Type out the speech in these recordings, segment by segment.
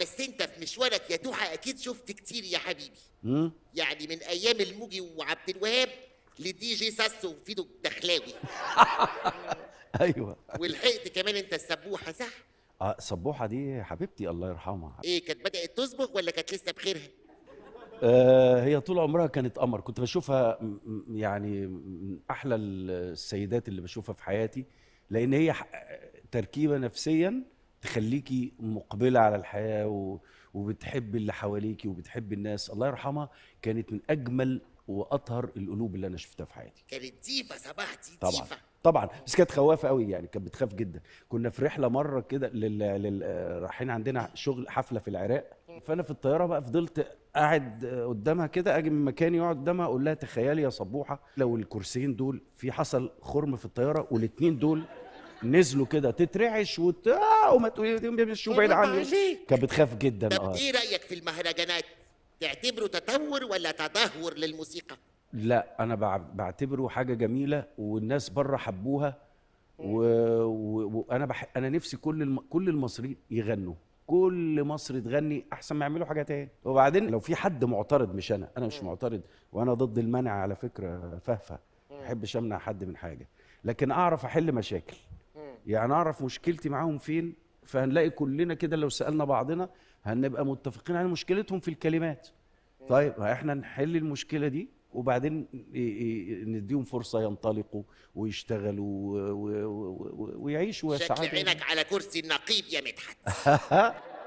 بس انت في مشوارك يا توحة اكيد شفت كتير يا حبيبي مم. يعني من ايام الموجي وعبد الوهاب لدي جي ساسو وفيدو الدخلاوي ايوه ولحقت كمان انت السبوحه صح؟ اه السبوحه دي حبيبتي الله يرحمها ايه كانت بدات تصبغ ولا كانت لسه بخيرها؟ آه، هي طول عمرها كانت قمر كنت بشوفها يعني من احلى السيدات اللي بشوفها في حياتي لان هي تركيبه نفسيا تخليكي مقبله على الحياه و... وبتحبي اللي حواليكي وبتحبي الناس الله يرحمها كانت من اجمل واطهر القلوب اللي انا شفتها في حياتي كانت ديفا صباحتي دي طبعا طبعا بس كانت خوافه قوي يعني كانت بتخاف جدا كنا في رحله مره كده لل... لل... آه، رايحين عندنا شغل حفله في العراق فانا في الطياره بقى فضلت قاعد قدامها كده اجي من مكاني اقعد قدامها اقول لها تخيلي يا صبوحه لو الكرسيين دول في حصل خرم في الطياره والاثنين دول نزلوا كده تترعش وت... آه، وما تمشوا بعيد عني كانت بتخاف جدا طب اه ايه رايك في المهرجانات؟ تعتبره تطور ولا تدهور للموسيقى؟ لا انا بعتبره حاجه جميله والناس بره حبوها وانا و... و... بح... انا نفسي كل الم... كل المصريين يغنوا كل مصر تغني احسن ما يعملوا حاجه تاني وبعدين لو في حد معترض مش انا انا مش معترض وانا ضد المنع على فكره فهفه ما احبش امنع حد من حاجه لكن اعرف احل مشاكل يعني اعرف مشكلتي معاهم فين فهنلاقي كلنا كده لو سالنا بعضنا هنبقى متفقين على مشكلتهم في الكلمات طيب احنا نحل المشكله دي وبعدين نديهم فرصه ينطلقوا ويشتغلوا ويعيشوا ويسعدوا شكل عينك على كرسي النقيب يا مدحت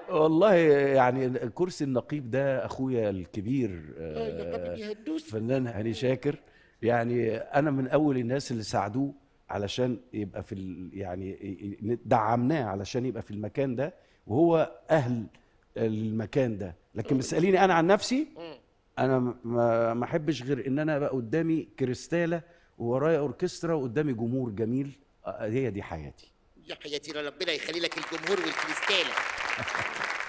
والله يعني كرسي النقيب ده اخويا الكبير آه، آه، فنان هاني شاكر يعني انا من اول الناس اللي ساعدوه علشان يبقى في ال... يعني دعمناه علشان يبقى في المكان ده وهو اهل المكان ده لكن بتساليني انا عن نفسي انا ما ما احبش غير ان انا ابقى قدامي كريستاله وورايا اوركسترا وقدامي جمهور جميل آه، هي دي حياتي يا حياتي ربنا يخلي لك الجمهور والكريستاله